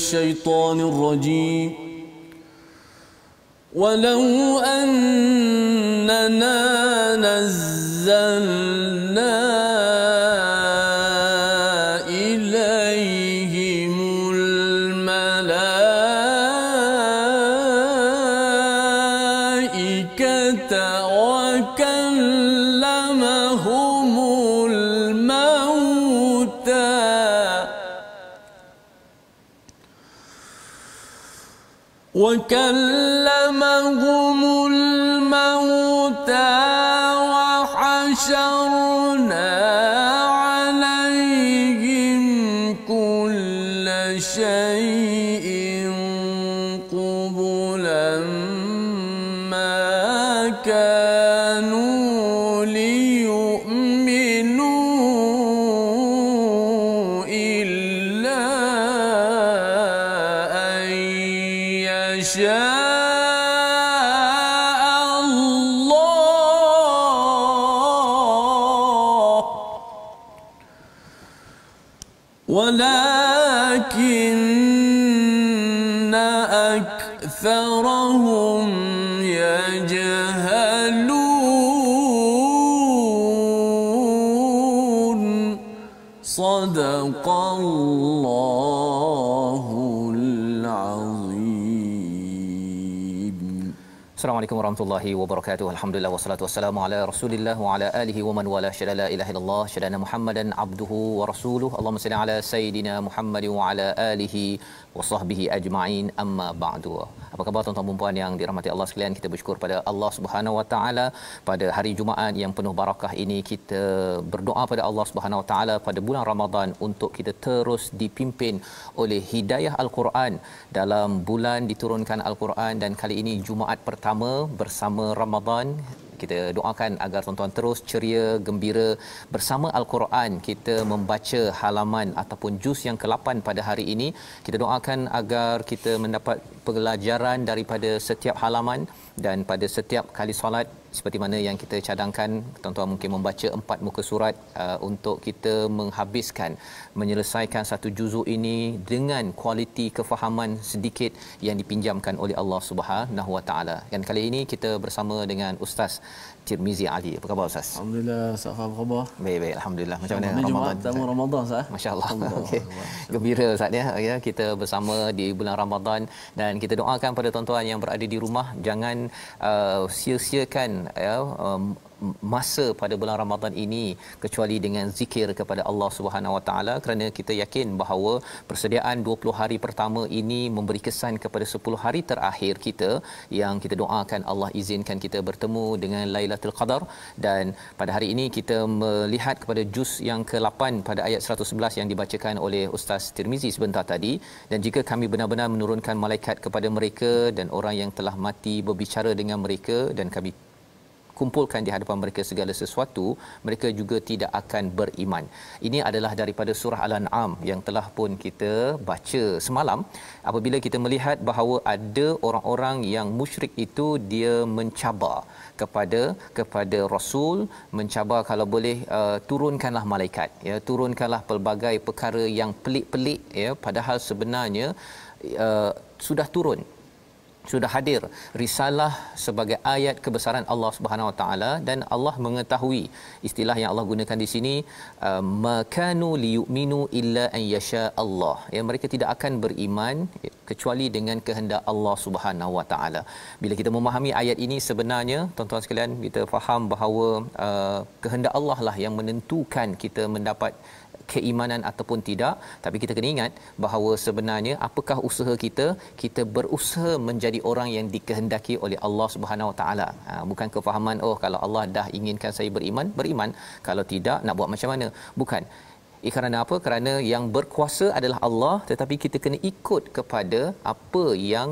الشيطان الرجيم ولو أننا نزلنا ولكن أكثرهم Assalamualaikum warahmatullahi wabarakatuh. Alhamdulillah wassalatu wassalamu ala Rasulillah wa ala alihi wa man wala syada la ilaha illallah syada Muhammadan abduhu wa rasuluhu. Allahumma salli ala sayidina Muhammad wa ala alihi wa sahbihi ajma'in. Amma ba'du. Apa khabar tuan-tuan dan puan yang dirahmati Allah sekalian? Kita bersyukur pada Allah Subhanahu Wa Taala pada hari Jumaat yang penuh barakah ini kita berdoa pada Allah Subhanahu Wa Taala pada bulan Ramadan untuk kita terus dipimpin oleh hidayah Al-Quran dalam bulan diturunkan Al-Quran dan kali ini Jumaat pertama bersama Ramadan kita doakan agar tuan-tuan terus ceria gembira bersama al-Quran kita membaca halaman ataupun juz yang ke-8 pada hari ini kita doakan agar kita mendapat pengelajaran daripada setiap halaman dan pada setiap kali solat seperti mana yang kita cadangkan tuan-tuan mungkin membaca empat muka surat uh, untuk kita menghabiskan menyelesaikan satu juzuk ini dengan kualiti kefahaman sedikit yang dipinjamkan oleh Allah Subhanahu Wa Taala. Dan kali ini kita bersama dengan Ustaz Tirmizi Ali. Apa khabar Ustaz? Alhamdulillah, Ustaz apa khabar? Baik, baik. Alhamdulillah. Macam mana Ramadan? Jumat Ramadan, Ustaz. Eh? Masya Allah. Gembira Ustaz ya. ya. Kita bersama di bulan Ramadhan dan kita doakan pada tuan-tuan yang berada di rumah, jangan uh, sia-siakan ya, um, masa pada bulan Ramadan ini kecuali dengan zikir kepada Allah Subhanahu Wa Taala kerana kita yakin bahawa persediaan 20 hari pertama ini memberi kesan kepada 10 hari terakhir kita yang kita doakan Allah izinkan kita bertemu dengan Lailatul Qadar dan pada hari ini kita melihat kepada juz yang ke-8 pada ayat 111 yang dibacakan oleh Ustaz Tirmizi sebentar tadi dan jika kami benar-benar menurunkan malaikat kepada mereka dan orang yang telah mati berbicara dengan mereka dan kami kumpulkan di hadapan mereka segala sesuatu mereka juga tidak akan beriman ini adalah daripada surah al-an'am yang telah pun kita baca semalam apabila kita melihat bahawa ada orang-orang yang musyrik itu dia mencabar kepada kepada rasul mencabar kalau boleh uh, turunkanlah malaikat ya turunkanlah pelbagai perkara yang pelik-pelik ya padahal sebenarnya uh, sudah turun sudah hadir risalah sebagai ayat kebesaran Allah Subhanahu Wa Taala dan Allah mengetahui istilah yang Allah gunakan di sini uh, makanu liyuminu illa an yasha Allah ya mereka tidak akan beriman ya, kecuali dengan kehendak Allah Subhanahu Wa Taala bila kita memahami ayat ini sebenarnya tuan-tuan sekalian kita faham bahawa uh, kehendak Allah lah yang menentukan kita mendapat keimanan ataupun tidak tapi kita kena ingat bahawa sebenarnya apakah usaha kita kita berusaha menjadi orang yang dikehendaki oleh Allah Subhanahu Wa Taala ha, bukan kefahaman oh kalau Allah dah inginkan saya beriman beriman kalau tidak nak buat macam mana bukan ia kerana apa? Kerana yang berkuasa adalah Allah tetapi kita kena ikut kepada apa yang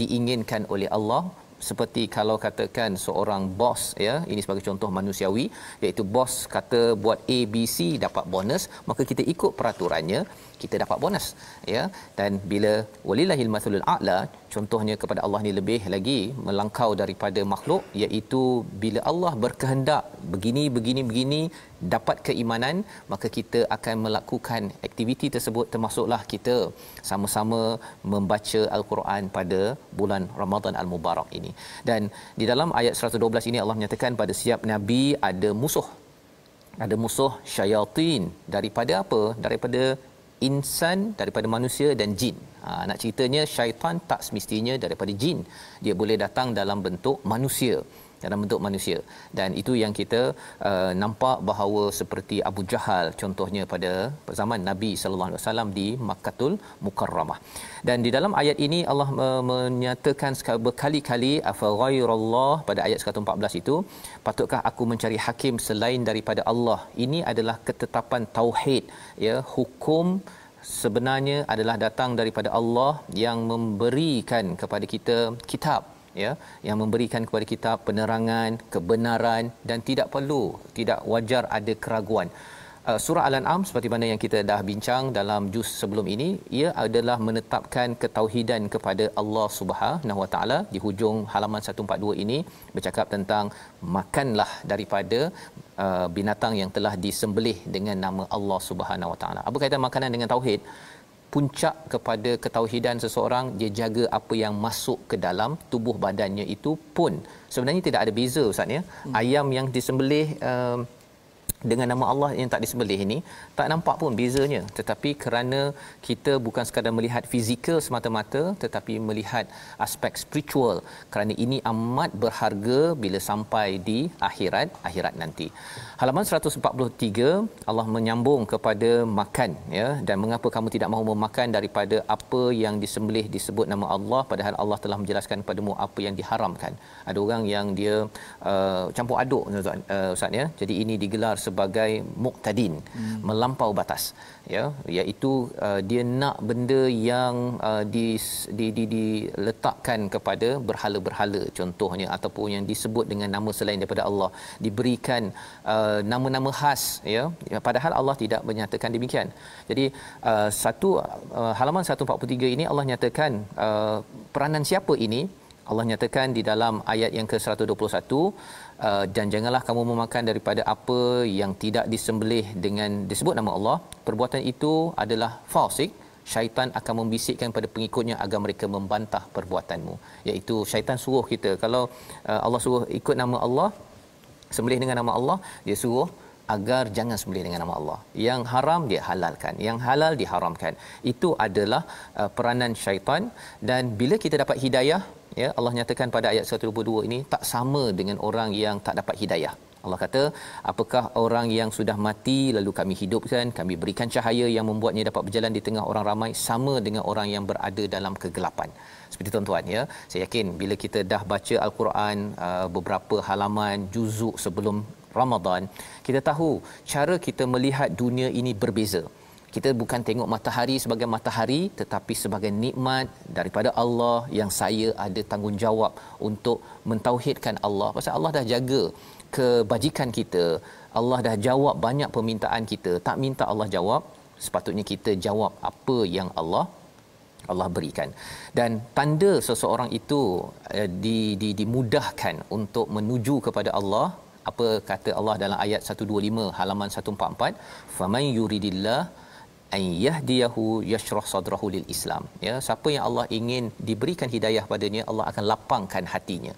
diinginkan oleh Allah seperti kalau katakan seorang bos ya ini sebagai contoh manusiawi iaitu bos kata buat ABC dapat bonus maka kita ikut peraturannya kita dapat bonus ya dan bila walillahil masalul a'la contohnya kepada Allah ni lebih lagi melangkau daripada makhluk iaitu bila Allah berkehendak begini begini begini dapat keimanan maka kita akan melakukan aktiviti tersebut termasuklah kita sama-sama membaca al-Quran pada bulan Ramadan al-Mubarak ini dan di dalam ayat 112 ini Allah menyatakan pada setiap nabi ada musuh ada musuh syaitan daripada apa daripada insan daripada manusia dan jin. Ha, nak ceritanya syaitan tak semestinya daripada jin. Dia boleh datang dalam bentuk manusia dalam bentuk manusia dan itu yang kita uh, nampak bahawa seperti Abu Jahal contohnya pada zaman Nabi sallallahu alaihi wasallam di Makkatul Mukarramah dan di dalam ayat ini Allah menyatakan berkali-kali afa ghairallah pada ayat 114 itu patutkah aku mencari hakim selain daripada Allah ini adalah ketetapan tauhid ya hukum sebenarnya adalah datang daripada Allah yang memberikan kepada kita kitab ya yang memberikan kepada kita penerangan kebenaran dan tidak perlu tidak wajar ada keraguan uh, surah al-an'am seperti mana yang kita dah bincang dalam juz sebelum ini ia adalah menetapkan ketauhidan kepada Allah Subhanahu wa taala di hujung halaman 142 ini bercakap tentang makanlah daripada uh, binatang yang telah disembelih dengan nama Allah Subhanahu wa taala apa kaitan makanan dengan tauhid puncak kepada ketauhidan seseorang dia jaga apa yang masuk ke dalam tubuh badannya itu pun sebenarnya tidak ada beza ustaz ya hmm. ayam yang disembelih uh, dengan nama Allah yang tak disembelih ini tak nampak pun bezanya tetapi kerana kita bukan sekadar melihat fizikal semata-mata tetapi melihat aspek spiritual kerana ini amat berharga bila sampai di akhirat akhirat nanti halaman 143 Allah menyambung kepada makan ya dan mengapa kamu tidak mahu memakan daripada apa yang disembelih disebut nama Allah padahal Allah telah menjelaskan padamu apa yang diharamkan ada orang yang dia uh, campur aduk uh, ustaz ya jadi ini digelar sebagai muqtadin hmm melampau batas ya iaitu uh, dia nak benda yang uh, di, di di diletakkan kepada berhala-berhala contohnya ataupun yang disebut dengan nama selain daripada Allah diberikan uh, nama-nama khas ya, ya padahal Allah tidak menyatakan demikian jadi uh, satu uh, halaman 143 ini Allah nyatakan uh, peranan siapa ini Allah nyatakan di dalam ayat yang ke-121 uh, dan janganlah kamu memakan daripada apa yang tidak disembelih dengan disebut nama Allah perbuatan itu adalah fasik eh? syaitan akan membisikkan pada pengikutnya agar mereka membantah perbuatanmu iaitu syaitan suruh kita kalau uh, Allah suruh ikut nama Allah sembelih dengan nama Allah dia suruh agar jangan sembelih dengan nama Allah yang haram dia halalkan yang halal diharamkan itu adalah uh, peranan syaitan dan bila kita dapat hidayah ya Allah nyatakan pada ayat 122 ini tak sama dengan orang yang tak dapat hidayah Allah kata apakah orang yang sudah mati lalu kami hidupkan kami berikan cahaya yang membuatnya dapat berjalan di tengah orang ramai sama dengan orang yang berada dalam kegelapan seperti tuan-tuan ya saya yakin bila kita dah baca al-Quran uh, beberapa halaman juzuk sebelum Ramadan kita tahu cara kita melihat dunia ini berbeza kita bukan tengok matahari sebagai matahari tetapi sebagai nikmat daripada Allah yang saya ada tanggungjawab untuk mentauhidkan Allah pasal Allah dah jaga kebajikan kita Allah dah jawab banyak permintaan kita tak minta Allah jawab sepatutnya kita jawab apa yang Allah Allah berikan dan tanda seseorang itu eh, di, di dimudahkan untuk menuju kepada Allah apa kata Allah dalam ayat 125 halaman 144 faman yuridillah an yahdiyahu yashrah sadrahu lil Islam. Ya, siapa yang Allah ingin diberikan hidayah padanya, Allah akan lapangkan hatinya.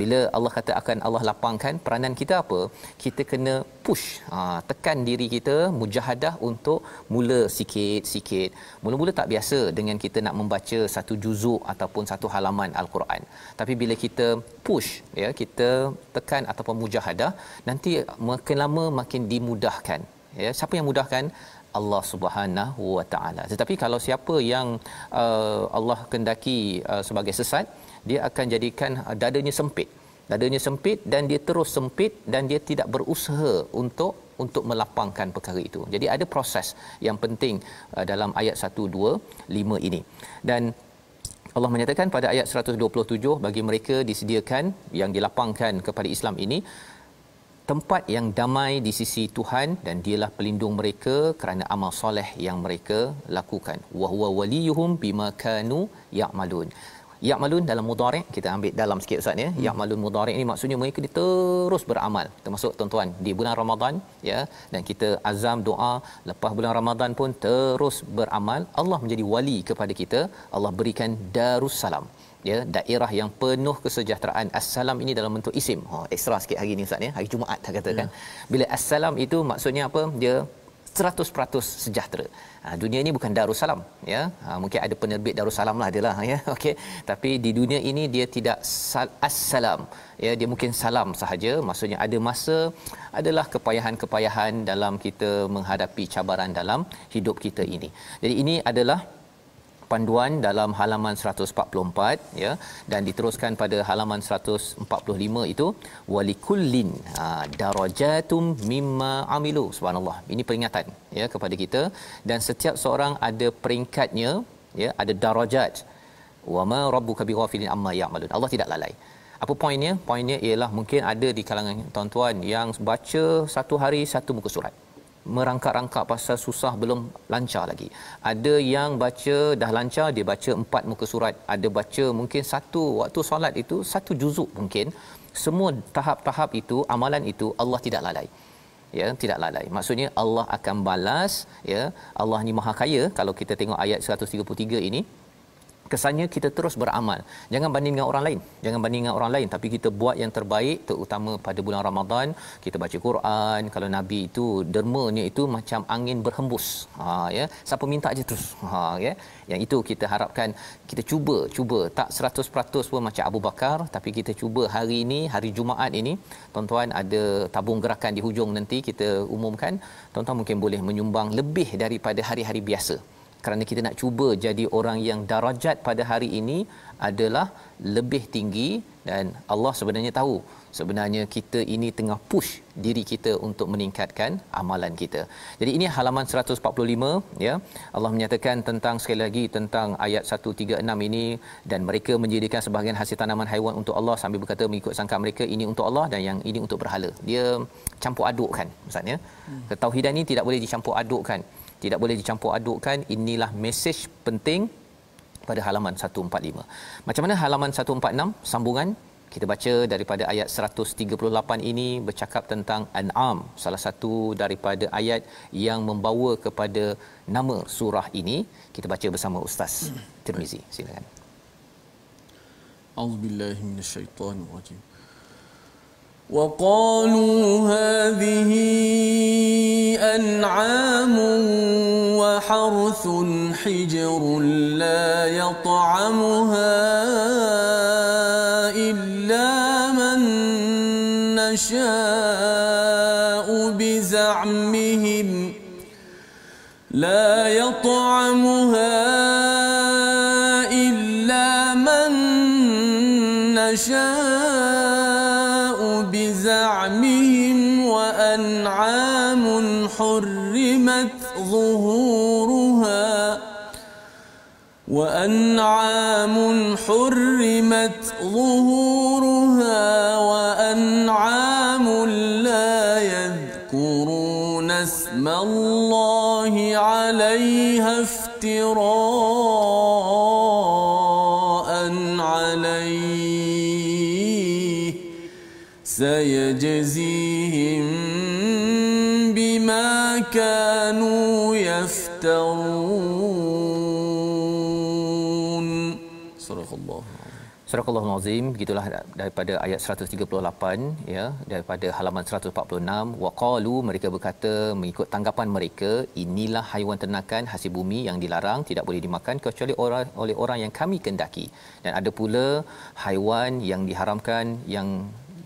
Bila Allah kata akan Allah lapangkan, peranan kita apa? Kita kena push, ha, tekan diri kita, mujahadah untuk mula sikit-sikit. Mula-mula tak biasa dengan kita nak membaca satu juzuk ataupun satu halaman Al-Quran. Tapi bila kita push, ya, kita tekan ataupun mujahadah, nanti makin lama makin dimudahkan. Ya, siapa yang mudahkan? Allah Subhanahu Wa Taala. Tetapi kalau siapa yang uh, Allah kendaki uh, sebagai sesat, dia akan jadikan uh, dadanya sempit. Dadanya sempit dan dia terus sempit dan dia tidak berusaha untuk untuk melapangkan perkara itu. Jadi ada proses yang penting uh, dalam ayat 1 2 5 ini. Dan Allah menyatakan pada ayat 127 bagi mereka disediakan yang dilapangkan kepada Islam ini tempat yang damai di sisi Tuhan dan dialah pelindung mereka kerana amal soleh yang mereka lakukan wa huwa waliyuhum bima kanu ya'malun ya'malun dalam mudhari' kita ambil dalam sikit ustaz ya hmm. ya'malun mudhari' ini maksudnya mereka terus beramal termasuk tuan-tuan di bulan Ramadan ya dan kita azam doa lepas bulan Ramadan pun terus beramal Allah menjadi wali kepada kita Allah berikan darussalam ya daerah yang penuh kesejahteraan assalam ini dalam bentuk isim ha oh, ekstra sikit hari ni ustaz ya hari jumaat tak kata kan ya. bila assalam itu maksudnya apa dia 100% sejahtera. Ha, dunia ini bukan Darussalam ya. Ha, mungkin ada penerbit Darussalam lah adalah ya. Okey. Tapi di dunia ini dia tidak assalam. Ya, dia mungkin salam sahaja. Maksudnya ada masa adalah kepayahan-kepayahan dalam kita menghadapi cabaran dalam hidup kita ini. Jadi ini adalah panduan dalam halaman 144 ya dan diteruskan pada halaman 145 itu walikullin ha, darajatum mimma amilu subhanallah ini peringatan ya kepada kita dan setiap seorang ada peringkatnya ya ada darajat wama rabbuka bighafilin amma ya'malun Allah tidak lalai apa poinnya poinnya ialah mungkin ada di kalangan tuan-tuan yang baca satu hari satu muka surat merangkak-rangkak pasal susah belum lancar lagi. Ada yang baca dah lancar, dia baca empat muka surat. Ada baca mungkin satu waktu solat itu, satu juzuk mungkin. Semua tahap-tahap itu, amalan itu Allah tidak lalai. Ya, tidak lalai. Maksudnya Allah akan balas. Ya, Allah ni maha kaya. Kalau kita tengok ayat 133 ini, kesannya kita terus beramal. Jangan banding dengan orang lain. Jangan banding dengan orang lain tapi kita buat yang terbaik terutama pada bulan Ramadan, kita baca Quran, kalau nabi itu dermanya itu macam angin berhembus. Ha ya, siapa minta aja terus. Ha ya. Yang itu kita harapkan kita cuba, cuba tak 100% pun macam Abu Bakar tapi kita cuba hari ini, hari Jumaat ini, tuan-tuan ada tabung gerakan di hujung nanti kita umumkan, tuan-tuan mungkin boleh menyumbang lebih daripada hari-hari biasa kerana kita nak cuba jadi orang yang darajat pada hari ini adalah lebih tinggi dan Allah sebenarnya tahu sebenarnya kita ini tengah push diri kita untuk meningkatkan amalan kita. Jadi ini halaman 145 ya. Allah menyatakan tentang sekali lagi tentang ayat 136 ini dan mereka menjadikan sebahagian hasil tanaman haiwan untuk Allah sambil berkata mengikut sangka mereka ini untuk Allah dan yang ini untuk berhala. Dia campur adukkan maksudnya. Hmm. Ketauhidan ini tidak boleh dicampur adukkan tidak boleh dicampur adukkan inilah mesej penting pada halaman 145 macam mana halaman 146 sambungan kita baca daripada ayat 138 ini bercakap tentang an'am salah satu daripada ayat yang membawa kepada nama surah ini kita baca bersama ustaz Tirmizi silakan A'udzubillahi minasyaitanir وقالوا هذه أنعام وحرث حجر لا يطعمها إلا من نشاء بزعمهم لا يطعمها إلا من نشاء بزعمهم وأنعام حرمت ظهورها وأنعام لا يذكرون اسم الله عليها افتراء عليه سيجزيهم بما كانوا يفترون Subhanakallah. Surah Al-Azim gitulah daripada ayat 138 ya daripada halaman 146 waqalu mereka berkata mengikut tanggapan mereka inilah haiwan ternakan hasil bumi yang dilarang tidak boleh dimakan kecuali orang oleh orang yang kami kendaki dan ada pula haiwan yang diharamkan yang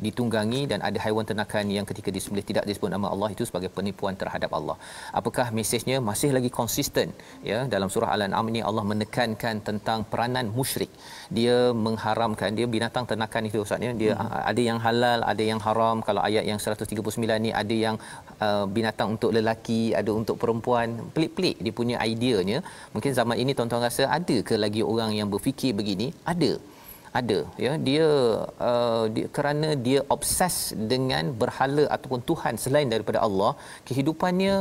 ditunggangi dan ada haiwan ternakan yang ketika disembelih tidak disebut nama Allah itu sebagai penipuan terhadap Allah. Apakah mesejnya masih lagi konsisten ya dalam surah Al-An'am ini Allah menekankan tentang peranan musyrik. Dia mengharamkan dia binatang ternakan itu Ustaz ya. Dia hmm. Ah, ada yang halal, ada yang haram. Kalau ayat yang 139 ini ada yang uh, binatang untuk lelaki, ada untuk perempuan. Pelik-pelik dia punya idenya. Mungkin zaman ini tuan-tuan rasa ada ke lagi orang yang berfikir begini? Ada ada ya dia, uh, dia kerana dia obses dengan berhala ataupun tuhan selain daripada Allah kehidupannya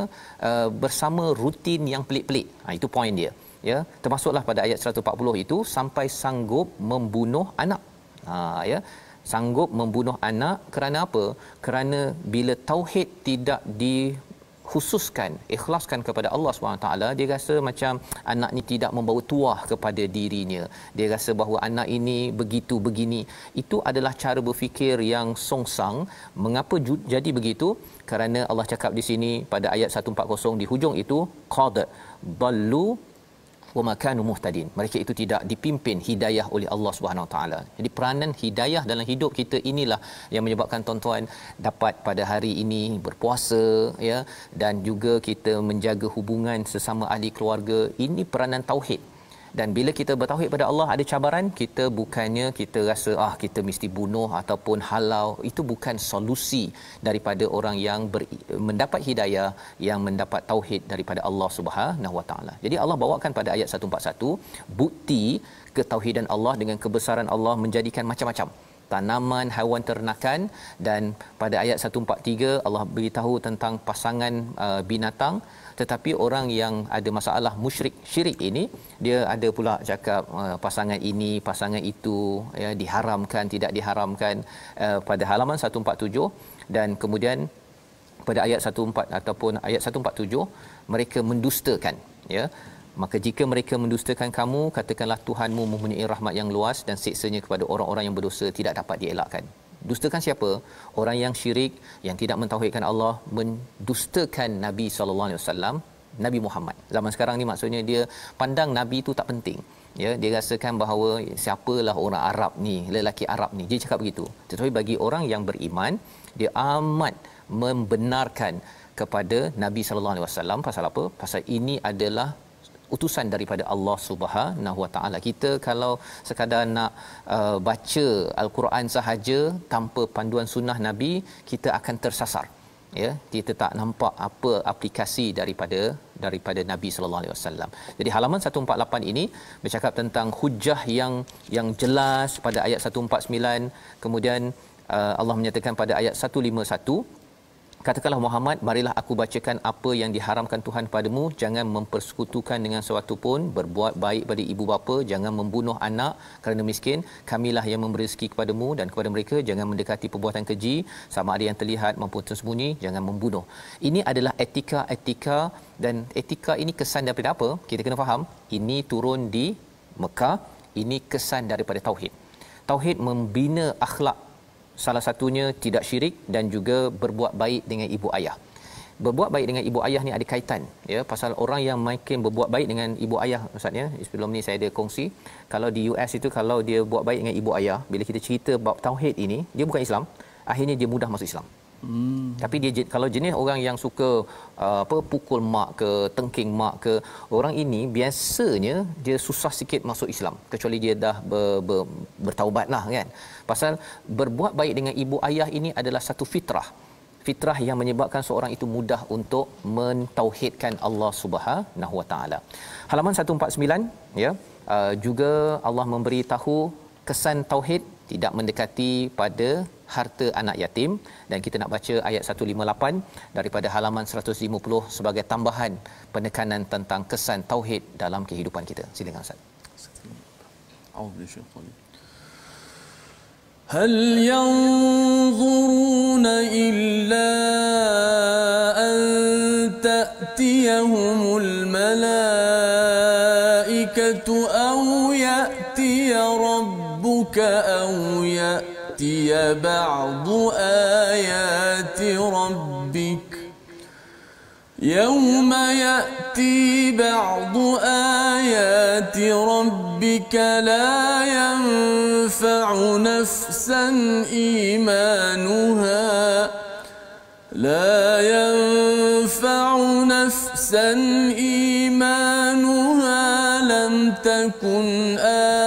uh, bersama rutin yang pelik-pelik ha, itu poin dia ya termasuklah pada ayat 140 itu sampai sanggup membunuh anak ha ya sanggup membunuh anak kerana apa kerana bila tauhid tidak di khususkan ikhlaskan kepada Allah SWT dia rasa macam anak ni tidak membawa tuah kepada dirinya dia rasa bahawa anak ini begitu begini itu adalah cara berfikir yang songsang mengapa jadi begitu kerana Allah cakap di sini pada ayat 140 di hujung itu qad ballu wa makanu muhtadin mereka itu tidak dipimpin hidayah oleh Allah Subhanahu taala jadi peranan hidayah dalam hidup kita inilah yang menyebabkan tuan-tuan dapat pada hari ini berpuasa ya dan juga kita menjaga hubungan sesama ahli keluarga ini peranan tauhid dan bila kita bertauhid pada Allah ada cabaran kita bukannya kita rasa ah kita mesti bunuh ataupun halau itu bukan solusi daripada orang yang ber, mendapat hidayah yang mendapat tauhid daripada Allah Subhanahu Wa jadi Allah bawakan pada ayat 141 bukti ketauhidan Allah dengan kebesaran Allah menjadikan macam-macam tanaman haiwan ternakan dan pada ayat 143 Allah beritahu tentang pasangan uh, binatang tetapi orang yang ada masalah musyrik syirik ini dia ada pula cakap uh, pasangan ini pasangan itu ya diharamkan tidak diharamkan uh, pada halaman 147 dan kemudian pada ayat 14 ataupun ayat 147 mereka mendustakan ya maka jika mereka mendustakan kamu katakanlah Tuhanmu mempunyai rahmat yang luas dan seksanya kepada orang-orang yang berdosa tidak dapat dielakkan dustakan siapa orang yang syirik yang tidak mentauhidkan Allah mendustakan Nabi sallallahu alaihi wasallam Nabi Muhammad zaman sekarang ni maksudnya dia pandang nabi tu tak penting ya dia rasakan bahawa siapalah orang Arab ni lelaki Arab ni dia cakap begitu tetapi bagi orang yang beriman dia amat membenarkan kepada Nabi sallallahu alaihi wasallam pasal apa pasal ini adalah utusan daripada Allah Subhanahu Wa Taala. Kita kalau sekadar nak uh, baca Al-Quran sahaja tanpa panduan sunnah Nabi, kita akan tersasar. Ya, kita tak nampak apa aplikasi daripada daripada Nabi sallallahu alaihi wasallam. Jadi halaman 148 ini bercakap tentang hujah yang yang jelas pada ayat 149 kemudian uh, Allah menyatakan pada ayat 151 Katakanlah Muhammad, marilah aku bacakan apa yang diharamkan Tuhan padamu. Jangan mempersekutukan dengan sesuatu pun. Berbuat baik pada ibu bapa. Jangan membunuh anak kerana miskin. Kamilah yang memberi rezeki kepadamu dan kepada mereka. Jangan mendekati perbuatan keji. Sama ada yang terlihat maupun tersembunyi. Jangan membunuh. Ini adalah etika-etika. Dan etika ini kesan daripada apa? Kita kena faham. Ini turun di Mekah. Ini kesan daripada Tauhid. Tauhid membina akhlak salah satunya tidak syirik dan juga berbuat baik dengan ibu ayah. Berbuat baik dengan ibu ayah ni ada kaitan ya pasal orang yang makin berbuat baik dengan ibu ayah maksudnya sebelum ni saya ada kongsi kalau di US itu kalau dia buat baik dengan ibu ayah bila kita cerita bab tauhid ini dia bukan Islam akhirnya dia mudah masuk Islam. Hmm. Tapi dia kalau jenis orang yang suka uh, apa pukul mak ke tengking mak ke orang ini biasanya dia susah sikit masuk Islam kecuali dia dah ber, ber, lah kan. Pasal berbuat baik dengan ibu ayah ini adalah satu fitrah. Fitrah yang menyebabkan seorang itu mudah untuk mentauhidkan Allah Subhanahu Wa Taala. Halaman 149 ya uh, juga Allah memberitahu kesan tauhid tidak mendekati pada harta anak yatim dan kita nak baca ayat 158 daripada halaman 150 sebagai tambahan penekanan tentang kesan tauhid dalam kehidupan kita. Silakan Ustaz. هل ينظرون الا ان تاتيهم الملائكه او ياتي ربك بعض آيات ربك يوم يأتي بعض آيات ربك لا ينفع نفسا إيمانها لا ينفع نفسا إيمانها لم تكن آمنة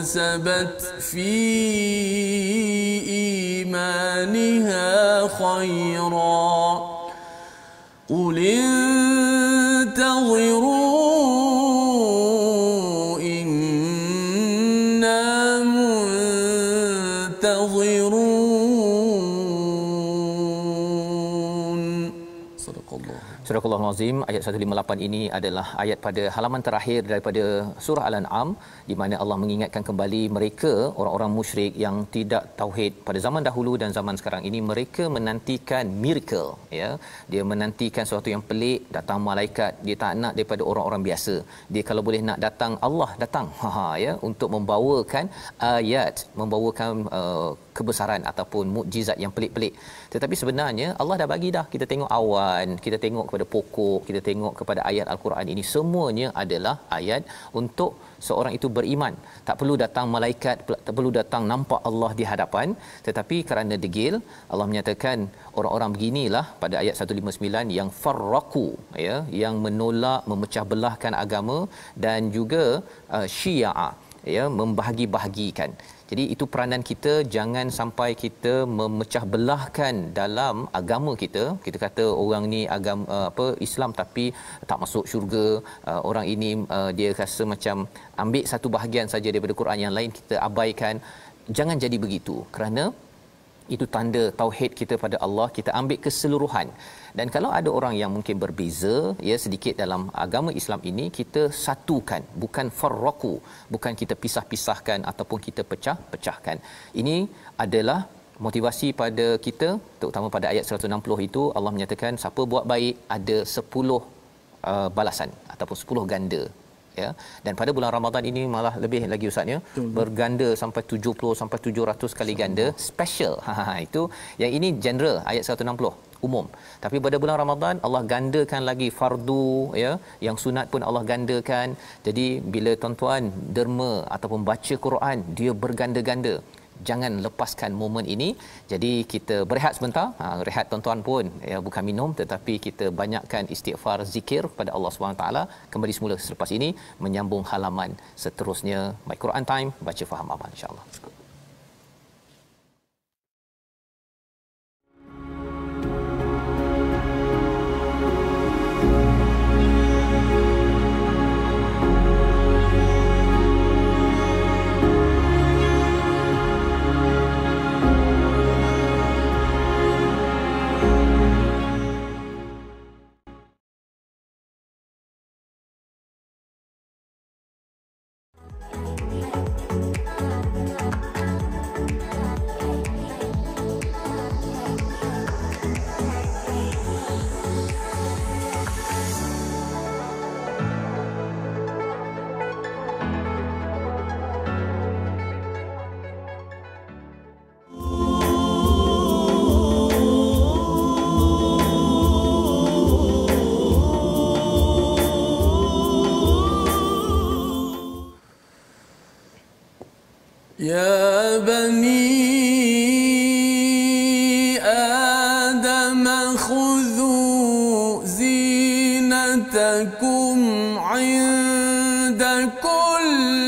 كسبت في إيمانها خيرا قل انتظروا Surah Al-Azim ayat 158 ini adalah ayat pada halaman terakhir daripada surah Al-An'am di mana Allah mengingatkan kembali mereka orang-orang musyrik yang tidak tauhid pada zaman dahulu dan zaman sekarang ini mereka menantikan miracle ya dia menantikan sesuatu yang pelik datang malaikat dia tak nak daripada orang-orang biasa dia kalau boleh nak datang Allah datang ha ya untuk membawakan ayat membawakan uh, kebesaran ataupun mukjizat yang pelik-pelik. Tetapi sebenarnya Allah dah bagi dah. Kita tengok awan, kita tengok kepada pokok, kita tengok kepada ayat Al-Quran ini semuanya adalah ayat untuk seorang itu beriman. Tak perlu datang malaikat, tak perlu datang nampak Allah di hadapan, tetapi kerana degil, Allah menyatakan orang-orang beginilah pada ayat 159 yang farraku ya, yang menolak memecah belahkan agama dan juga uh, syiah ya membahagi-bahagikan jadi itu peranan kita jangan sampai kita memecah belahkan dalam agama kita. Kita kata orang ni agama eh, apa Islam tapi tak masuk syurga. Eh, orang ini eh, dia rasa macam ambil satu bahagian saja daripada Quran yang lain kita abaikan. Jangan jadi begitu kerana itu tanda tauhid kita pada Allah kita ambil keseluruhan dan kalau ada orang yang mungkin berbeza ya sedikit dalam agama Islam ini kita satukan bukan farraqu bukan kita pisah-pisahkan ataupun kita pecah-pecahkan ini adalah motivasi pada kita terutama pada ayat 160 itu Allah menyatakan siapa buat baik ada 10 uh, balasan ataupun 10 ganda ya dan pada bulan Ramadan ini malah lebih lagi usahnya berganda sampai 70 sampai 700 kali ganda special ha itu yang ini general ayat 160 umum. Tapi pada bulan Ramadan Allah gandakan lagi fardu ya, yang sunat pun Allah gandakan. Jadi bila tuan-tuan derma ataupun baca Quran, dia berganda-ganda jangan lepaskan momen ini jadi kita berehat sebentar ha, rehat tuan-tuan pun ya bukan minum tetapi kita banyakkan istighfar zikir kepada Allah Subhanahu taala kembali semula selepas ini menyambung halaman seterusnya my Quran time baca faham amal insyaallah يا بني آدم خذوا زينتكم عند كل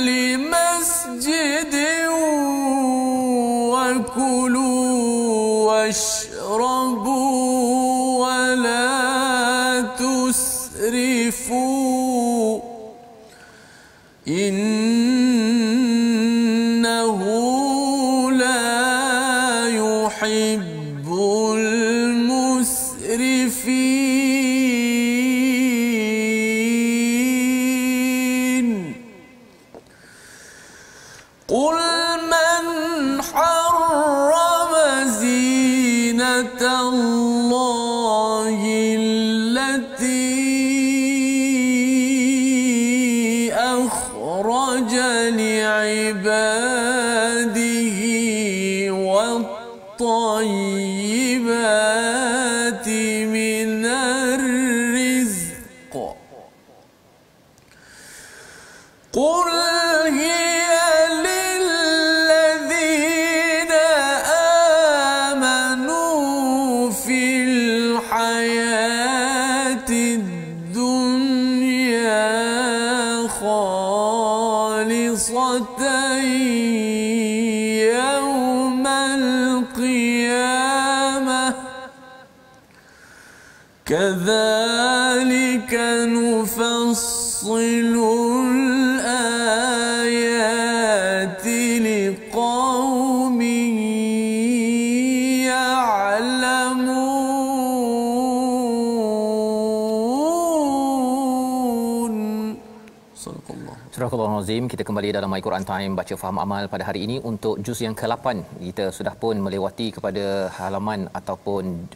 Astagfirullahalazim. Kita kembali dalam My Quran Time baca faham amal pada hari ini untuk juz yang ke-8. Kita sudah pun melewati kepada halaman ataupun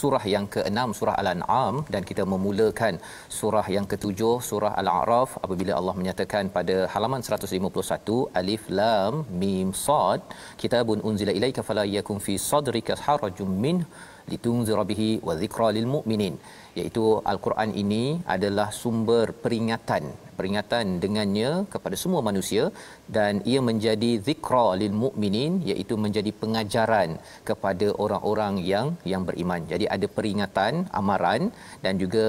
surah yang ke-6 surah al-an'am dan kita memulakan surah yang ke-7 surah al-a'raf apabila Allah menyatakan pada halaman 151 alif lam mim sad kitabun unzila ilaika fala yakun fi sadrika harajum min litunzira bihi wa dzikra lil mu'minin iaitu al-Quran ini adalah sumber peringatan peringatan dengannya kepada semua manusia dan ia menjadi zikra lil mukminin iaitu menjadi pengajaran kepada orang-orang yang yang beriman. Jadi ada peringatan, amaran dan juga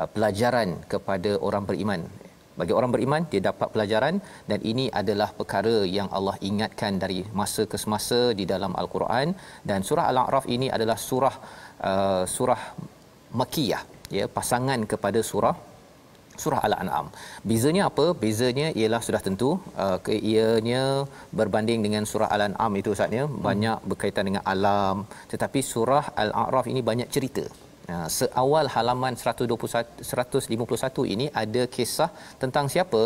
uh, pelajaran kepada orang beriman bagi orang beriman dia dapat pelajaran dan ini adalah perkara yang Allah ingatkan dari masa ke semasa di dalam al-Quran dan surah al-A'raf ini adalah surah uh, surah makkiyah ya pasangan kepada surah surah al-an'am. Bezanya apa? Bezanya ialah sudah tentu uh, ianya berbanding dengan surah al-an'am itu saatnya hmm. banyak berkaitan dengan alam tetapi surah al-a'raf ini banyak cerita. Ha, seawal halaman 121 151 ini ada kisah tentang siapa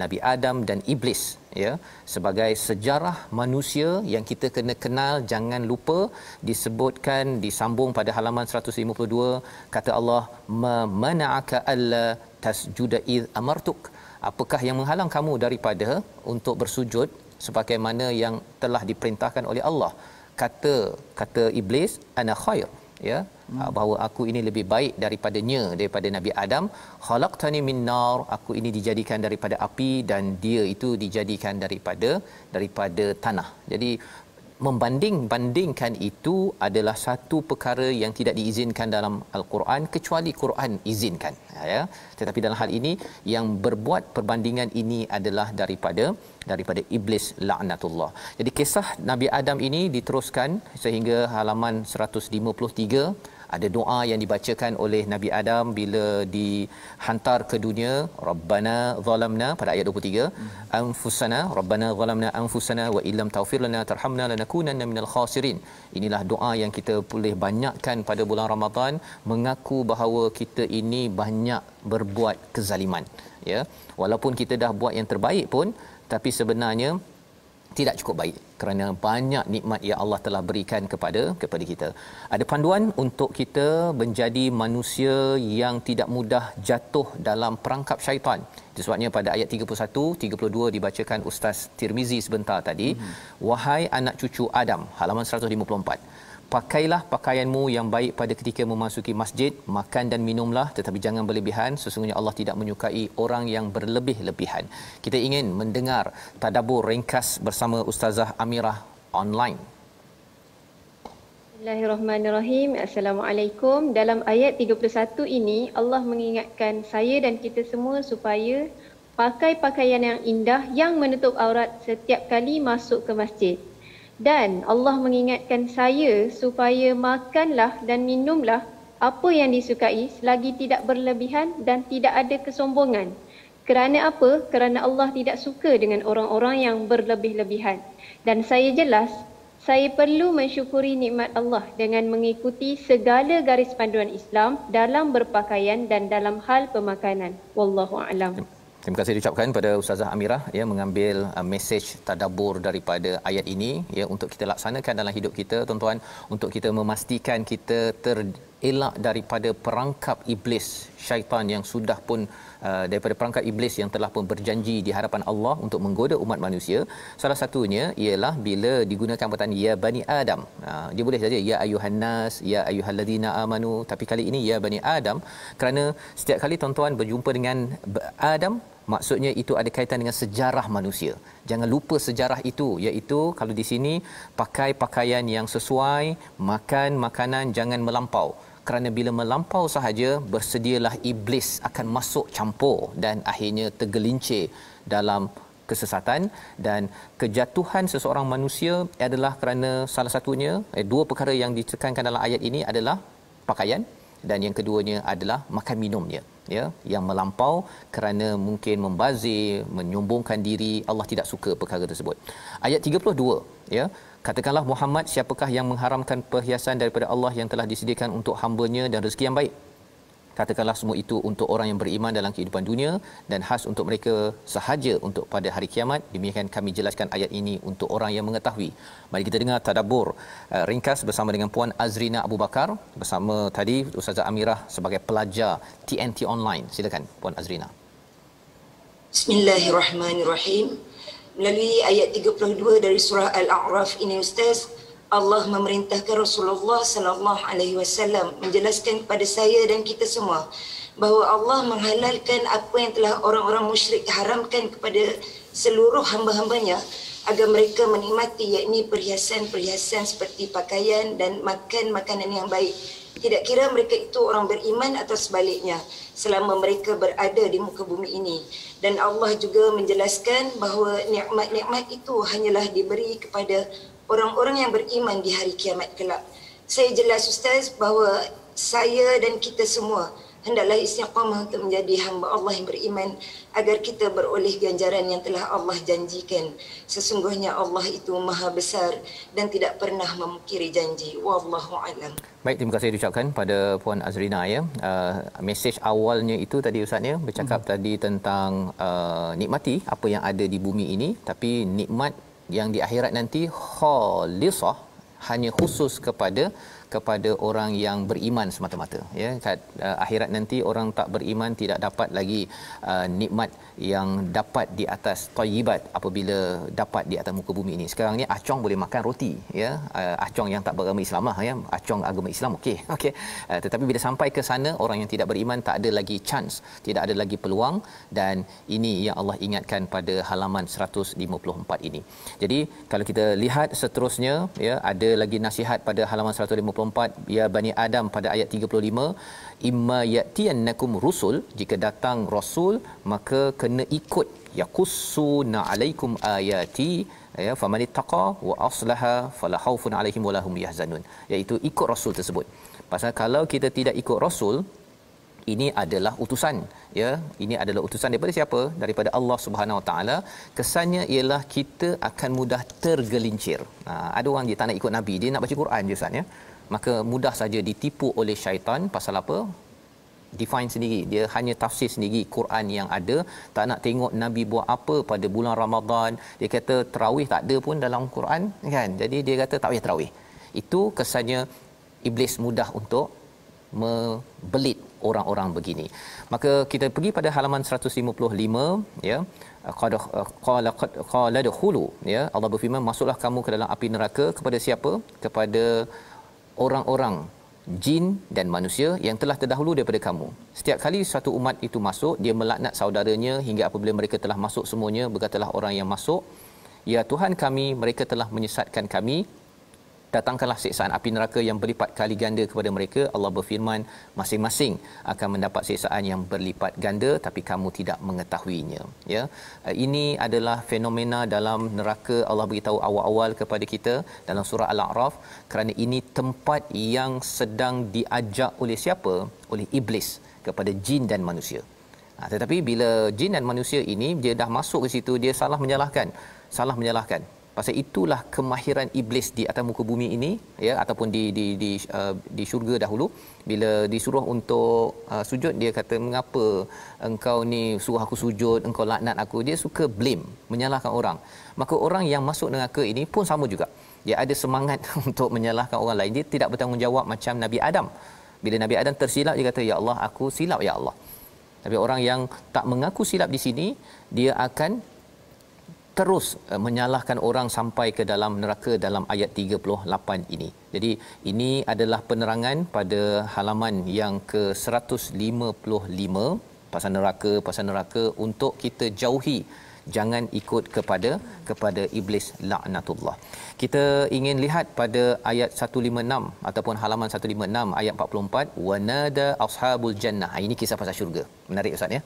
Nabi Adam dan iblis ya sebagai sejarah manusia yang kita kena kenal jangan lupa disebutkan disambung pada halaman 152 kata Allah mana'aka alla tasjuda id amartuk apakah yang menghalang kamu daripada untuk bersujud sebagaimana yang telah diperintahkan oleh Allah kata kata iblis ana khair ya hmm. bahawa aku ini lebih baik daripadanya daripada Nabi Adam khalaqtani min nar aku ini dijadikan daripada api dan dia itu dijadikan daripada daripada tanah jadi membanding-bandingkan itu adalah satu perkara yang tidak diizinkan dalam al-Quran kecuali Quran izinkan ha, ya tetapi dalam hal ini yang berbuat perbandingan ini adalah daripada daripada iblis laknatullah. Jadi kisah Nabi Adam ini diteruskan sehingga halaman 153 ada doa yang dibacakan oleh Nabi Adam bila dihantar ke dunia Rabbana zalamna pada ayat 23 hmm. anfusana Rabbana zalamna anfusana wa illam tawfir lana tarhamna lanakunanna minal khasirin inilah doa yang kita boleh banyakkan pada bulan Ramadan mengaku bahawa kita ini banyak berbuat kezaliman ya walaupun kita dah buat yang terbaik pun tapi sebenarnya tidak cukup baik kerana banyak nikmat yang Allah telah berikan kepada kepada kita. Ada panduan untuk kita menjadi manusia yang tidak mudah jatuh dalam perangkap syaitan. Sebabnya pada ayat 31, 32 dibacakan Ustaz Tirmizi sebentar tadi. Hmm. Wahai anak cucu Adam, halaman 154 pakailah pakaianmu yang baik pada ketika memasuki masjid, makan dan minumlah tetapi jangan berlebihan. Sesungguhnya Allah tidak menyukai orang yang berlebih-lebihan. Kita ingin mendengar tadabbur ringkas bersama Ustazah Amirah online. Bismillahirrahmanirrahim. Assalamualaikum. Dalam ayat 31 ini Allah mengingatkan saya dan kita semua supaya pakai pakaian yang indah yang menutup aurat setiap kali masuk ke masjid dan Allah mengingatkan saya supaya makanlah dan minumlah apa yang disukai selagi tidak berlebihan dan tidak ada kesombongan. Kerana apa? Kerana Allah tidak suka dengan orang-orang yang berlebih-lebihan. Dan saya jelas, saya perlu mensyukuri nikmat Allah dengan mengikuti segala garis panduan Islam dalam berpakaian dan dalam hal pemakanan. Wallahu a'lam. Terima kasih diucapkan pada Ustazah Amirah ya mengambil uh, mesej tadabbur daripada ayat ini ya untuk kita laksanakan dalam hidup kita tuan-tuan untuk kita memastikan kita ter elak daripada perangkap iblis syaitan yang sudah pun uh, daripada perangkap iblis yang telah pun berjanji di hadapan Allah untuk menggoda umat manusia salah satunya ialah bila digunakan perkataan ya bani adam uh, dia boleh saja ya ayuhan nas ya ayuhalladina amanu tapi kali ini ya bani adam kerana setiap kali tuan-tuan berjumpa dengan adam maksudnya itu ada kaitan dengan sejarah manusia jangan lupa sejarah itu iaitu kalau di sini pakai pakaian yang sesuai makan makanan jangan melampau kerana bila melampau sahaja bersedialah iblis akan masuk campur dan akhirnya tergelincir dalam kesesatan dan kejatuhan seseorang manusia adalah kerana salah satunya eh, dua perkara yang ditekankan dalam ayat ini adalah pakaian dan yang keduanya adalah makan minumnya ya yang melampau kerana mungkin membazir menyombongkan diri Allah tidak suka perkara tersebut ayat 32 ya katakanlah Muhammad siapakah yang mengharamkan perhiasan daripada Allah yang telah disediakan untuk hamba-Nya dan rezeki yang baik katakanlah semua itu untuk orang yang beriman dalam kehidupan dunia dan khas untuk mereka sahaja untuk pada hari kiamat demikian kami jelaskan ayat ini untuk orang yang mengetahui mari kita dengar tadabbur eh, ringkas bersama dengan puan Azrina Abu Bakar bersama tadi ustazah Amirah sebagai pelajar TNT online silakan puan Azrina Bismillahirrahmanirrahim melalui ayat 32 dari surah al-a'raf ini ustaz Allah memerintahkan Rasulullah sallallahu alaihi wasallam menjelaskan kepada saya dan kita semua bahawa Allah menghalalkan apa yang telah orang-orang musyrik haramkan kepada seluruh hamba-hambanya agar mereka menikmati yakni perhiasan-perhiasan seperti pakaian dan makan makanan yang baik. Tidak kira mereka itu orang beriman atau sebaliknya selama mereka berada di muka bumi ini. Dan Allah juga menjelaskan bahawa nikmat-nikmat itu hanyalah diberi kepada orang-orang yang beriman di hari kiamat kelak. Saya jelas Ustaz bahawa saya dan kita semua hendaklah istiqamah untuk menjadi hamba Allah yang beriman agar kita beroleh ganjaran yang telah Allah janjikan. Sesungguhnya Allah itu maha besar dan tidak pernah memukiri janji. Wallahu alam. Baik, terima kasih diucapkan pada Puan Azrina ya. Uh, Mesej awalnya itu tadi Ustaznya bercakap hmm. tadi tentang uh, nikmati apa yang ada di bumi ini tapi nikmat yang di akhirat nanti khalisah hanya khusus kepada kepada orang yang beriman semata-mata ya kat uh, akhirat nanti orang tak beriman tidak dapat lagi uh, nikmat yang dapat di atas tayyibat apabila dapat di atas muka bumi ini sekarang ni acong boleh makan roti ya uh, acong yang tak beragama Islam lah ya acong agama Islam okey okey uh, tetapi bila sampai ke sana orang yang tidak beriman tak ada lagi chance tidak ada lagi peluang dan ini yang Allah ingatkan pada halaman 154 ini jadi kalau kita lihat seterusnya ya ada lagi nasihat pada halaman 154 34 ya Bani Adam pada ayat 35 imma yatiyannakum rusul jika datang rasul maka kena ikut yaqussuna alaikum ayati ya famanittaqa wa aslaha fala khaufun alaihim wala hum yahzanun iaitu ikut rasul tersebut pasal kalau kita tidak ikut rasul ini adalah utusan ya ini adalah utusan daripada siapa daripada Allah Subhanahu Wa Taala kesannya ialah kita akan mudah tergelincir ha, ada orang dia tak nak ikut nabi dia nak baca Quran je sat ya maka mudah saja ditipu oleh syaitan pasal apa define sendiri dia hanya tafsir sendiri Quran yang ada tak nak tengok nabi buat apa pada bulan Ramadan dia kata tarawih tak ada pun dalam Quran kan jadi dia kata tak payah tarawih itu kesannya iblis mudah untuk membelit orang-orang begini maka kita pergi pada halaman 155 ya qad qala qad qala ya Allah berfirman masuklah kamu ke dalam api neraka kepada siapa kepada orang-orang jin dan manusia yang telah terdahulu daripada kamu. Setiap kali satu umat itu masuk, dia melaknat saudaranya hingga apabila mereka telah masuk semuanya, berkatalah orang yang masuk, Ya Tuhan kami, mereka telah menyesatkan kami, datangkanlah siksaan api neraka yang berlipat kali ganda kepada mereka Allah berfirman masing-masing akan mendapat siksaan yang berlipat ganda tapi kamu tidak mengetahuinya ya eh, ini adalah fenomena dalam neraka Allah beritahu awal-awal kepada kita dalam surah al-a'raf kerana ini tempat yang sedang diajak oleh siapa oleh iblis kepada jin dan manusia ha, tetapi bila jin dan manusia ini dia dah masuk ke situ dia salah menyalahkan salah menyalahkan pasal itulah kemahiran iblis di atas muka bumi ini ya ataupun di di di uh, di syurga dahulu bila disuruh untuk uh, sujud dia kata mengapa engkau ni suruh aku sujud engkau laknat aku dia suka blame menyalahkan orang maka orang yang masuk neraka ini pun sama juga dia ada semangat untuk menyalahkan orang lain dia tidak bertanggungjawab macam nabi Adam bila nabi Adam tersilap dia kata ya Allah aku silap ya Allah tapi orang yang tak mengaku silap di sini dia akan terus eh, menyalahkan orang sampai ke dalam neraka dalam ayat 38 ini. Jadi ini adalah penerangan pada halaman yang ke-155 pasal neraka, pasal neraka untuk kita jauhi jangan ikut kepada kepada iblis laknatullah. Kita ingin lihat pada ayat 156 ataupun halaman 156 ayat 44 wanada ashabul jannah. Ah, ini kisah pasal syurga. Menarik ustaz ya.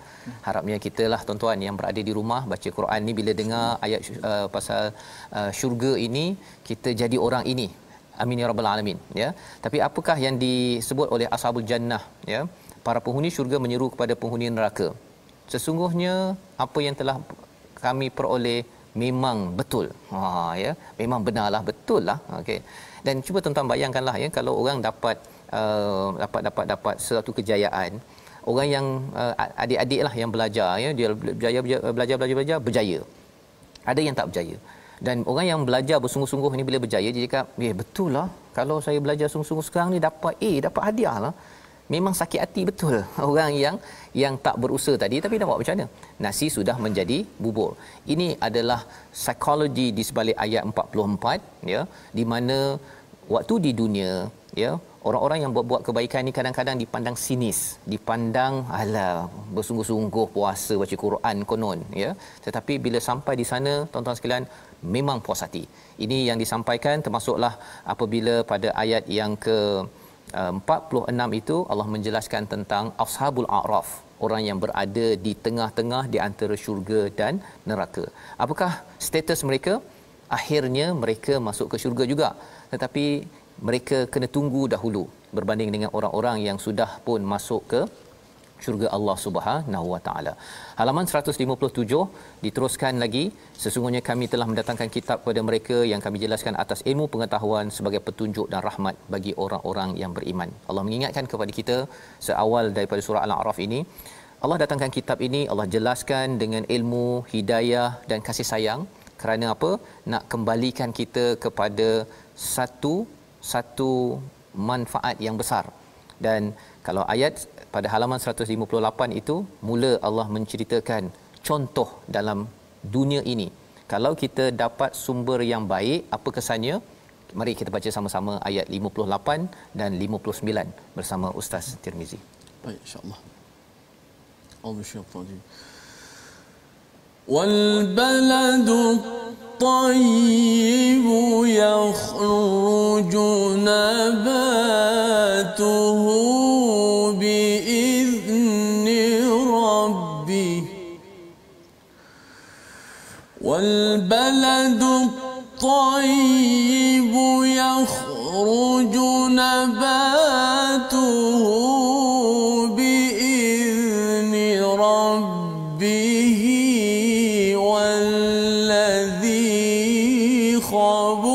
Harapnya kita lah tuan-tuan yang berada di rumah baca Quran ni bila dengar ayat uh, pasal uh, syurga ini kita jadi orang ini. Amin ya rabbal alamin ya. Tapi apakah yang disebut oleh ashabul jannah ya? Para penghuni syurga menyeru kepada penghuni neraka. Sesungguhnya apa yang telah kami peroleh memang betul. Ha ya, memang benarlah betul lah. Okey. Dan cuba tuan-tuan bayangkanlah ya kalau orang dapat uh, dapat dapat dapat suatu kejayaan orang yang uh, adik-adik lah yang belajar ya dia berjaya belajar belajar belajar berjaya ada yang tak berjaya dan orang yang belajar bersungguh-sungguh ini bila berjaya dia cakap ya eh, betul lah kalau saya belajar sungguh-sungguh sekarang ni dapat A dapat hadiah lah memang sakit hati betul orang yang yang tak berusaha tadi tapi nampak macam mana nasi sudah menjadi bubur ini adalah psikologi di sebalik ayat 44 ya di mana waktu di dunia ya orang-orang yang buat buat kebaikan ni kadang-kadang dipandang sinis dipandang ala bersungguh-sungguh puasa baca Quran konon ya tetapi bila sampai di sana tuan-tuan sekalian memang puas hati ini yang disampaikan termasuklah apabila pada ayat yang ke 46 eh, itu Allah menjelaskan tentang ashabul a'raf orang yang berada di tengah-tengah di antara syurga dan neraka. Apakah status mereka? Akhirnya mereka masuk ke syurga juga. Tetapi mereka kena tunggu dahulu berbanding dengan orang-orang yang sudah pun masuk ke syurga Allah Subhanahu wa taala. Halaman 157 diteruskan lagi sesungguhnya kami telah mendatangkan kitab kepada mereka yang kami jelaskan atas ilmu pengetahuan sebagai petunjuk dan rahmat bagi orang-orang yang beriman. Allah mengingatkan kepada kita seawal daripada surah Al-A'raf ini Allah datangkan kitab ini Allah jelaskan dengan ilmu, hidayah dan kasih sayang kerana apa? Nak kembalikan kita kepada satu satu manfaat yang besar. Dan kalau ayat pada halaman 158 itu mula Allah menceritakan contoh dalam dunia ini. Kalau kita dapat sumber yang baik, apa kesannya? Mari kita baca sama-sama ayat 58 dan 59 bersama Ustaz Tirmizi. Baik, insya-Allah. Allahu syafa'i. Wal baladu الطيب يخرج نباته بإذن ربي والبلد الطيب يخرج نباته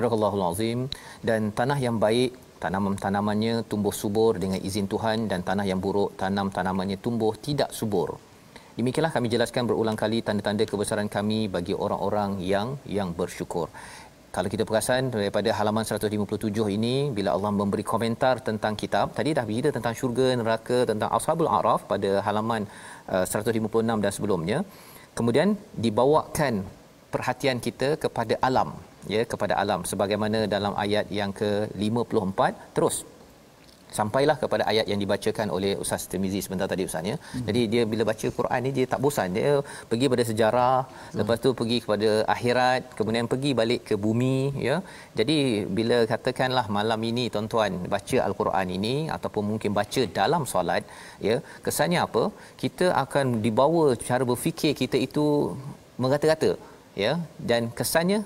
Astagfirullahal azim dan tanah yang baik tanam-tanamannya tumbuh subur dengan izin Tuhan dan tanah yang buruk tanam-tanamannya tumbuh tidak subur. Demikianlah kami jelaskan berulang kali tanda-tanda kebesaran kami bagi orang-orang yang yang bersyukur. Kalau kita perasan daripada halaman 157 ini bila Allah memberi komentar tentang kitab tadi dah bercerita tentang syurga neraka tentang ashabul araf pada halaman eh, uh, 156 dan sebelumnya kemudian dibawakan perhatian kita kepada alam ya kepada alam sebagaimana dalam ayat yang ke-54 terus sampailah kepada ayat yang dibacakan oleh Ustaz Temizi sebentar tadi Ustaz ya. Hmm. Jadi dia bila baca Quran ni dia tak bosan. Dia pergi pada sejarah, hmm. lepas tu pergi kepada akhirat, kemudian pergi balik ke bumi ya. Jadi bila katakanlah malam ini tuan-tuan baca Al-Quran ini ataupun mungkin baca dalam solat ya, kesannya apa? Kita akan dibawa cara berfikir kita itu mengata-kata ya dan kesannya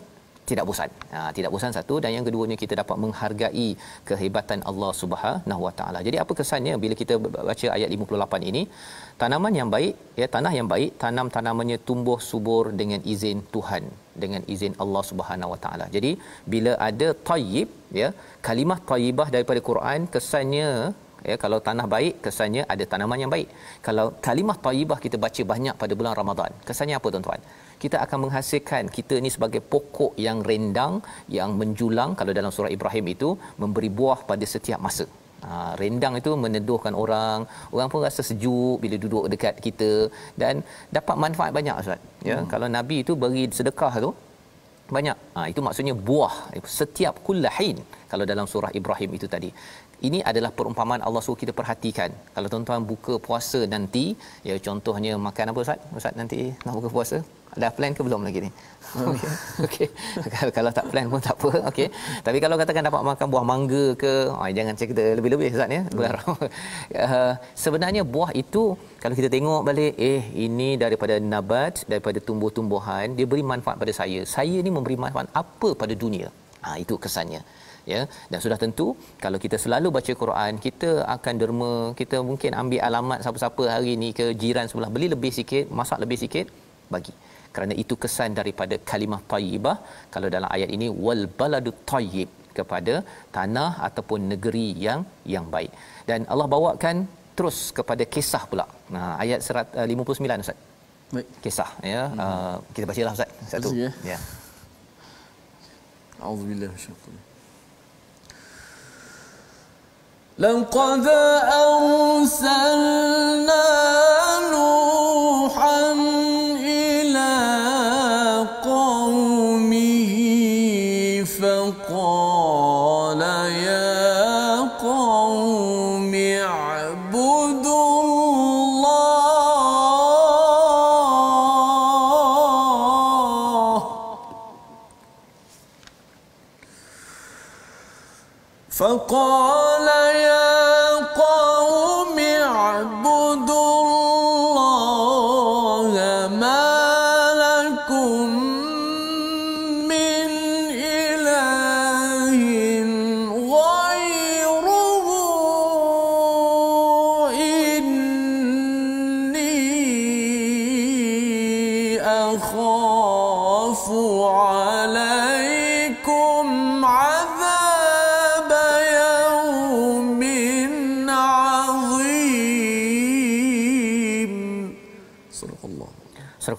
tidak bosan. Ha, tidak bosan satu dan yang keduanya kita dapat menghargai kehebatan Allah Subhanahu Wa Taala. Jadi apa kesannya bila kita baca ayat 58 ini? Tanaman yang baik, ya tanah yang baik, tanam tanamannya tumbuh subur dengan izin Tuhan, dengan izin Allah Subhanahu Wa Taala. Jadi bila ada tayyib, ya kalimah tayyibah daripada Quran kesannya ya kalau tanah baik kesannya ada tanaman yang baik kalau kalimah tayyibah kita baca banyak pada bulan Ramadan kesannya apa tuan-tuan kita akan menghasilkan kita ni sebagai pokok yang rendang yang menjulang kalau dalam surah Ibrahim itu memberi buah pada setiap masa. Ha, rendang itu meneduhkan orang, orang pun rasa sejuk bila duduk dekat kita dan dapat manfaat banyak ustaz. Ya, hmm. kalau nabi itu beri sedekah tu banyak. Ha, itu maksudnya buah setiap kullahin kalau dalam surah Ibrahim itu tadi. Ini adalah perumpamaan Allah suruh kita perhatikan. Kalau tuan-tuan buka puasa nanti, ya contohnya makan apa Ustaz? Ustaz nanti nak buka puasa. Ada plan ke belum lagi ni? Okey. Hmm. Okay. kalau tak plan pun tak apa. Okey. Tapi kalau katakan dapat makan buah mangga ke, oh, jangan cakap lebih-lebih Ustaz ya. Hmm. Bulan uh, sebenarnya buah itu kalau kita tengok balik, eh ini daripada nabat, daripada tumbuh-tumbuhan, dia beri manfaat pada saya. Saya ni memberi manfaat apa pada dunia? Ah itu kesannya ya dan sudah tentu kalau kita selalu baca Quran kita akan derma kita mungkin ambil alamat siapa-siapa hari ini ke jiran sebelah beli lebih sikit masak lebih sikit bagi kerana itu kesan daripada kalimah tayyibah kalau dalam ayat ini wal baladu tayyib kepada tanah ataupun negeri yang yang baik dan Allah bawakan terus kepada kisah pula nah ha, ayat 159 eh, ustaz baik kisah ya hmm. uh, kita bacalah ustaz satu ya auzubillahi ya. minasyaitanir لقد أرسلنا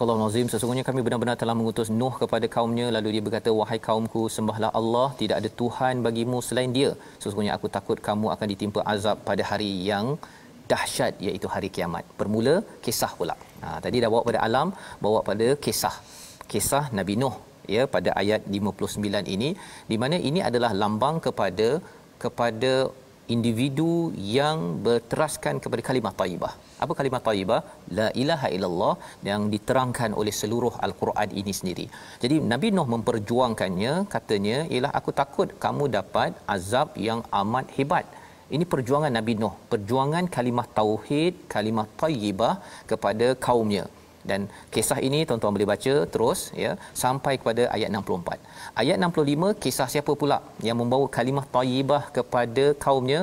Astagfirullahalazim sesungguhnya kami benar-benar telah mengutus Nuh kepada kaumnya lalu dia berkata wahai kaumku sembahlah Allah tidak ada tuhan bagimu selain dia sesungguhnya aku takut kamu akan ditimpa azab pada hari yang dahsyat iaitu hari kiamat bermula kisah pula ha, tadi dah bawa pada alam bawa pada kisah kisah Nabi Nuh ya pada ayat 59 ini di mana ini adalah lambang kepada kepada individu yang berteraskan kepada kalimah taibah. Apa kalimah taibah? La ilaha illallah yang diterangkan oleh seluruh Al-Quran ini sendiri. Jadi Nabi Nuh memperjuangkannya, katanya ialah aku takut kamu dapat azab yang amat hebat. Ini perjuangan Nabi Nuh, perjuangan kalimah tauhid, kalimah taibah kepada kaumnya dan kisah ini tuan-tuan boleh baca terus ya sampai kepada ayat 64. Ayat 65 kisah siapa pula yang membawa kalimah thayyibah kepada kaumnya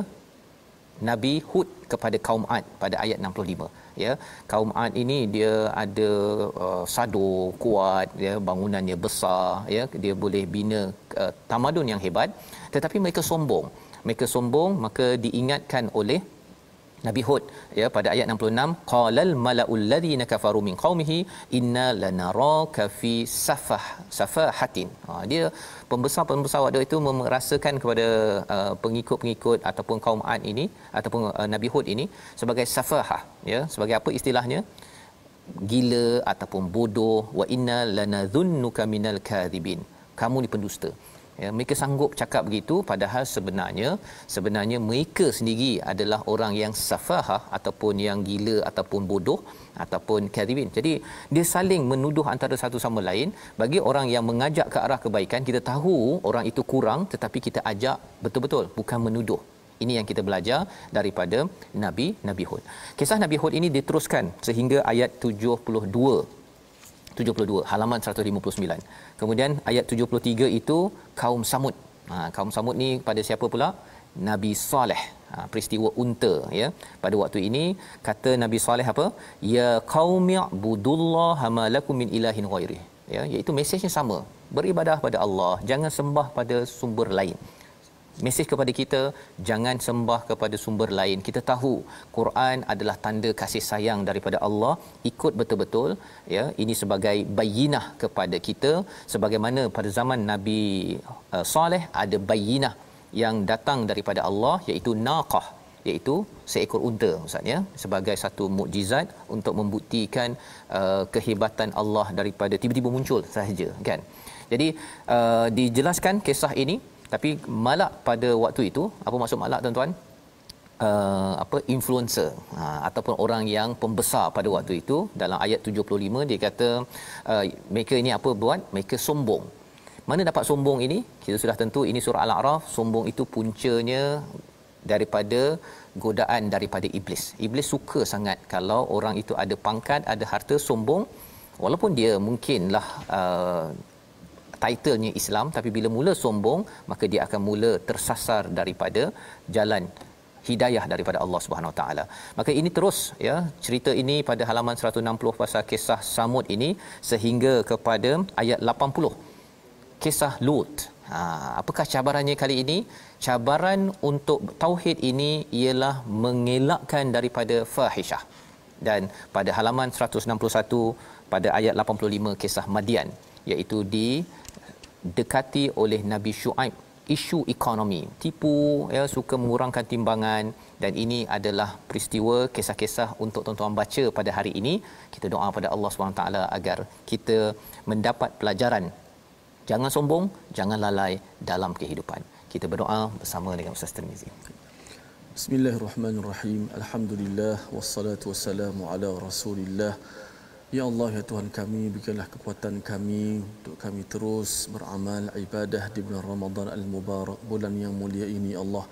Nabi Hud kepada kaum Ad pada ayat 65 ya kaum Ad ini dia ada uh, sado kuat ya bangunannya besar ya dia boleh bina uh, tamadun yang hebat tetapi mereka sombong mereka sombong maka diingatkan oleh Nabi Hud ya pada ayat 66 qalal malaul ladina kafaru min qaumihi inna lanaraka fi safah safahatin ha, dia pembesar-pembesar waktu itu merasakan kepada uh, pengikut-pengikut ataupun kaum Ad ini ataupun uh, Nabi Hud ini sebagai safahah ya sebagai apa istilahnya gila ataupun bodoh wa inna lanadhunnuka minal kadhibin kamu ni pendusta ya mereka sanggup cakap begitu padahal sebenarnya sebenarnya mereka sendiri adalah orang yang safaha ataupun yang gila ataupun bodoh ataupun kadibin. Jadi dia saling menuduh antara satu sama lain. Bagi orang yang mengajak ke arah kebaikan, kita tahu orang itu kurang tetapi kita ajak betul-betul bukan menuduh. Ini yang kita belajar daripada Nabi Nabi Hud. Kisah Nabi Hud ini diteruskan sehingga ayat 72 72 halaman 159. Kemudian ayat 73 itu kaum Samud. Ha, kaum Samud ni pada siapa pula? Nabi Saleh. Ha, peristiwa unta ya. Pada waktu ini kata Nabi Saleh apa? Ya qaumi budullaha ma lakum min ilahin ghairi. Ya, iaitu mesejnya sama. Beribadah pada Allah, jangan sembah pada sumber lain mesej kepada kita jangan sembah kepada sumber lain kita tahu Quran adalah tanda kasih sayang daripada Allah ikut betul-betul ya ini sebagai bayinah kepada kita sebagaimana pada zaman Nabi uh, Saleh ada bayinah yang datang daripada Allah iaitu naqah iaitu seekor unta maksudnya sebagai satu mukjizat untuk membuktikan uh, kehebatan Allah daripada tiba-tiba muncul sahaja kan jadi uh, dijelaskan kisah ini tapi malak pada waktu itu apa maksud malak tuan-tuan Uh, apa influencer uh, ataupun orang yang pembesar pada waktu itu dalam ayat 75 dia kata uh, mereka ini apa buat mereka sombong mana dapat sombong ini kita sudah tentu ini surah al-a'raf sombong itu puncanya daripada godaan daripada iblis iblis suka sangat kalau orang itu ada pangkat ada harta sombong walaupun dia mungkinlah uh, titlenya Islam tapi bila mula sombong maka dia akan mula tersasar daripada jalan hidayah daripada Allah Subhanahu taala. Maka ini terus ya cerita ini pada halaman 160 pasal kisah Samud ini sehingga kepada ayat 80. Kisah Lut. Ha, apakah cabarannya kali ini? Cabaran untuk tauhid ini ialah mengelakkan daripada fahisyah. Dan pada halaman 161 pada ayat 85 kisah Madian iaitu di didekati oleh Nabi Shu'aib isu ekonomi tipu ya suka mengurangkan timbangan dan ini adalah peristiwa kisah-kisah untuk tuan-tuan baca pada hari ini kita doa pada Allah SWT agar kita mendapat pelajaran jangan sombong jangan lalai dalam kehidupan kita berdoa bersama dengan Ustaz Tirmizi Bismillahirrahmanirrahim Alhamdulillah wassalatu wassalamu ala Rasulillah Ya Allah, Ya Tuhan kami, berikanlah kekuatan kami untuk kami terus beramal ibadah di bulan Ramadan Al-Mubarak, bulan yang mulia ini, ya Allah.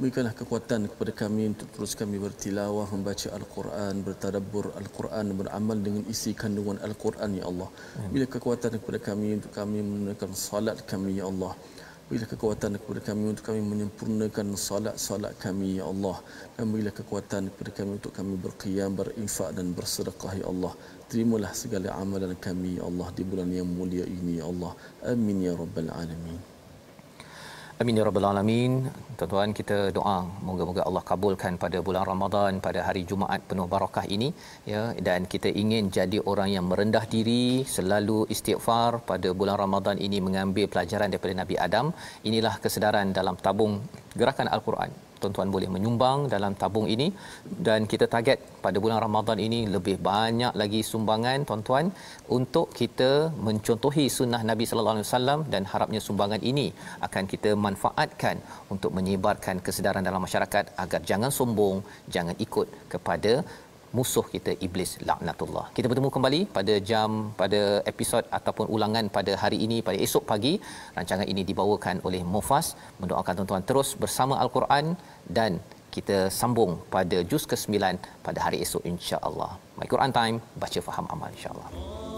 Berikanlah kekuatan kepada kami untuk terus kami bertilawah, membaca Al-Quran, bertadabur Al-Quran, beramal dengan isi kandungan Al-Quran, Ya Allah. Bila kekuatan kepada kami untuk kami menunaikan salat kami, Ya Allah. Berilah kekuatan kepada kami untuk kami menyempurnakan salat-salat kami, Ya Allah. Dan berilah kekuatan kepada kami untuk kami berqiyam, berinfak dan bersedekah, Ya Allah. Terimalah segala amalan kami ya Allah di bulan yang mulia ini ya Allah. Amin ya rabbal alamin. Amin ya rabbal alamin. Tuan-tuan kita doa moga-moga Allah kabulkan pada bulan Ramadan pada hari Jumaat penuh barakah ini ya dan kita ingin jadi orang yang merendah diri, selalu istighfar pada bulan Ramadan ini mengambil pelajaran daripada Nabi Adam. Inilah kesedaran dalam tabung gerakan Al-Quran tuan-tuan boleh menyumbang dalam tabung ini dan kita target pada bulan Ramadan ini lebih banyak lagi sumbangan tuan-tuan untuk kita mencontohi sunnah Nabi sallallahu alaihi wasallam dan harapnya sumbangan ini akan kita manfaatkan untuk menyebarkan kesedaran dalam masyarakat agar jangan sombong jangan ikut kepada musuh kita iblis laknatullah. Kita bertemu kembali pada jam pada episod ataupun ulangan pada hari ini pada esok pagi. Rancangan ini dibawakan oleh Mufas. Mendoakan tuan-tuan terus bersama Al-Quran dan kita sambung pada juz ke-9 pada hari esok insya-Allah. My Quran Time, baca faham amal insya-Allah. Oh.